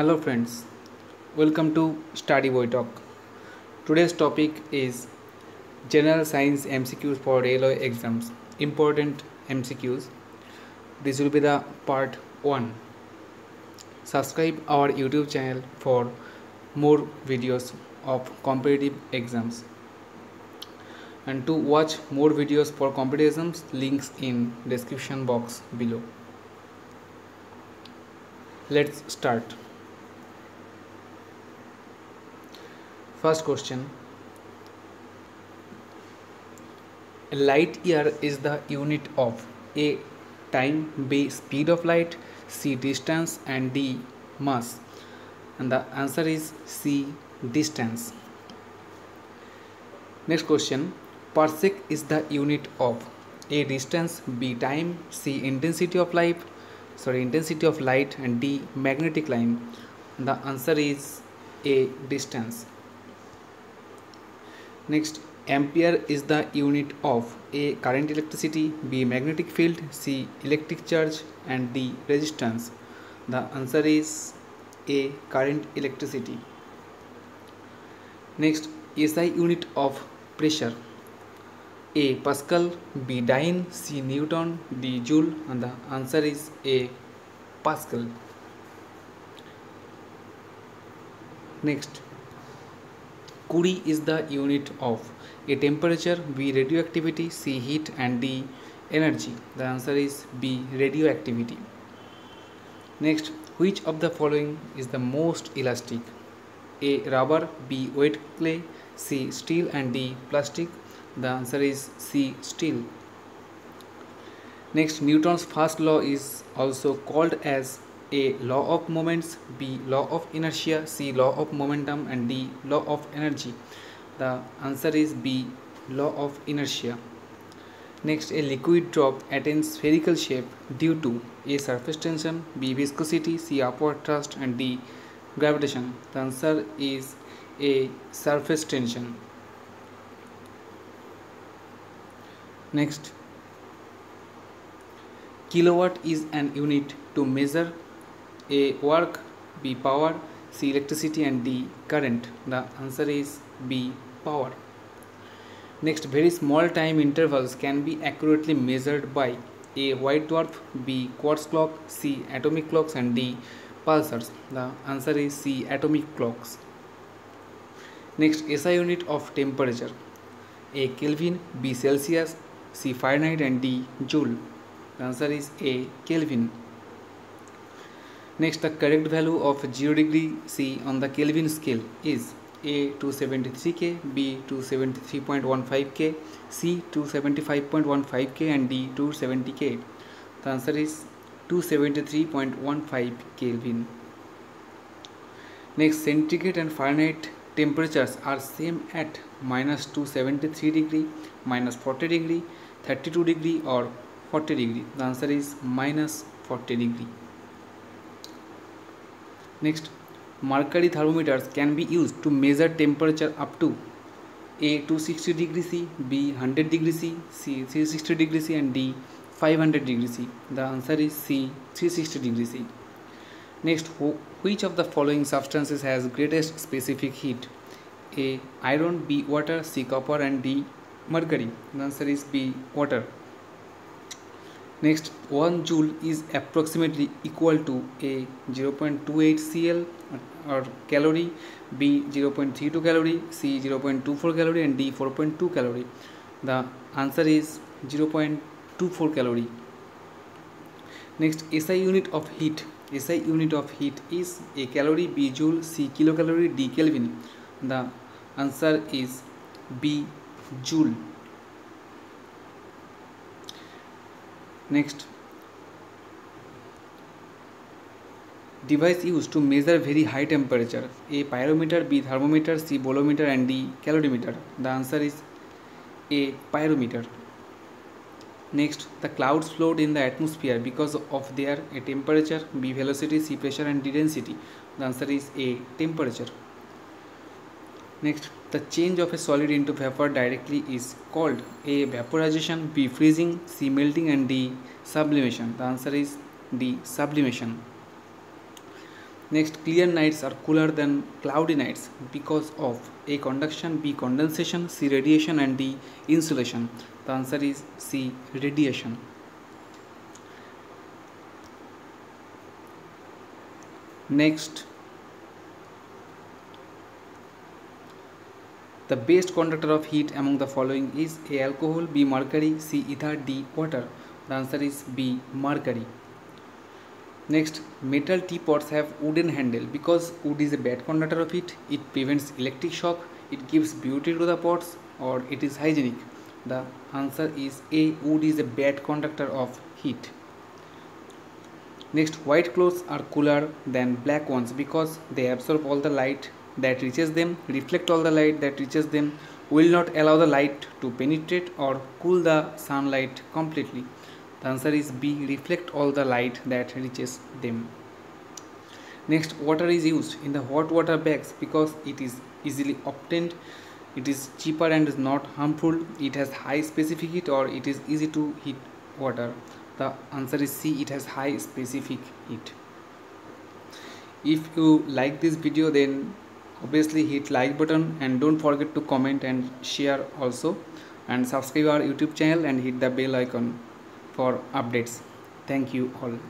Hello friends, welcome to Study Boy Talk. Today's topic is General Science MCQs for railway exams, important MCQs. This will be the part 1. Subscribe our YouTube channel for more videos of competitive exams. And to watch more videos for competitive exams, links in description box below. Let's start. First question light year is the unit of A. Time, B. Speed of light, C. Distance, and D. Mass. And the answer is C. Distance. Next question Parsec is the unit of A. Distance, B. Time, C. Intensity of light, sorry, intensity of light, and D. Magnetic line. the answer is A. Distance. Next, ampere is the unit of A current electricity, B magnetic field, C electric charge and D resistance. The answer is A current electricity. Next, SI unit of pressure. A Pascal, B Dyne, C Newton, D Joule and the answer is A Pascal. Next, Curie is the unit of A temperature, B radioactivity, C heat and D energy. The answer is B radioactivity. Next, which of the following is the most elastic? A rubber, B wet clay, C steel and D plastic. The answer is C steel. Next, Newton's first law is also called as a. Law of moments B. Law of inertia C. Law of momentum and D. Law of energy the answer is B. Law of inertia Next, a liquid drop attains spherical shape due to A. Surface tension B. Viscosity C. Upward thrust and D. Gravitation The answer is A. Surface tension Next, kilowatt is an unit to measure a. Work B. Power C. Electricity and D. Current. The answer is B. Power. Next, very small time intervals can be accurately measured by A. White dwarf B. Quartz clock C. Atomic clocks and D. Pulsars. The answer is C. Atomic clocks. Next, SI unit of temperature A. Kelvin B. Celsius C. Fahrenheit and D. Joule. The answer is A. Kelvin. Next, the correct value of 0 degree C on the Kelvin scale is A 273K, B 273.15K, C 275.15K and D 270K. The answer is 273.15 Kelvin. Next, centigrade and Fahrenheit temperatures are same at minus 273 degree, minus 40 degree, 32 degree or 40 degree. The answer is minus 40 degree. Next, mercury thermometers can be used to measure temperature up to a 260 degree C, B 100 degree C, C 360 degree C and D 500 degree C. The answer is C 360 degree C. Next, which of the following substances has greatest specific heat? A. Iron, B. Water, C. Copper and D. Mercury. The answer is B. Water. Next, 1 joule is approximately equal to A 0.28 Cl or calorie, B 0.32 calorie, C 0.24 calorie and D 4.2 calorie. The answer is 0.24 calorie. Next, SI unit of heat. SI unit of heat is A calorie, B joule, C kilocalorie, D Kelvin. The answer is B joule. Next, device used to measure very high temperature. A pyrometer, B thermometer, C bolometer and D calorimeter. The answer is A pyrometer. Next, the clouds float in the atmosphere because of their A temperature, B velocity, C pressure and D density. The answer is A temperature. Next, the change of a solid into vapor directly is called A. Vaporization, B. Freezing, C. Melting and D. Sublimation. The answer is D. Sublimation. Next, clear nights are cooler than cloudy nights because of A. Conduction, B. Condensation, C. Radiation and D. Insulation. The answer is C. Radiation. Next, The best conductor of heat among the following is A. Alcohol, B. Mercury, C. Ether, D. Water. The answer is B. Mercury. Next, metal teapots have wooden handle because wood is a bad conductor of heat. It prevents electric shock. It gives beauty to the pots or it is hygienic. The answer is A. Wood is a bad conductor of heat. Next, white clothes are cooler than black ones because they absorb all the light that reaches them, reflect all the light that reaches them, will not allow the light to penetrate or cool the sunlight completely. The answer is B. Reflect all the light that reaches them. Next, water is used in the hot water bags because it is easily obtained, it is cheaper and is not harmful, it has high specific heat or it is easy to heat water. The answer is C. It has high specific heat. If you like this video then obviously hit like button and don't forget to comment and share also and subscribe our youtube channel and hit the bell icon for updates thank you all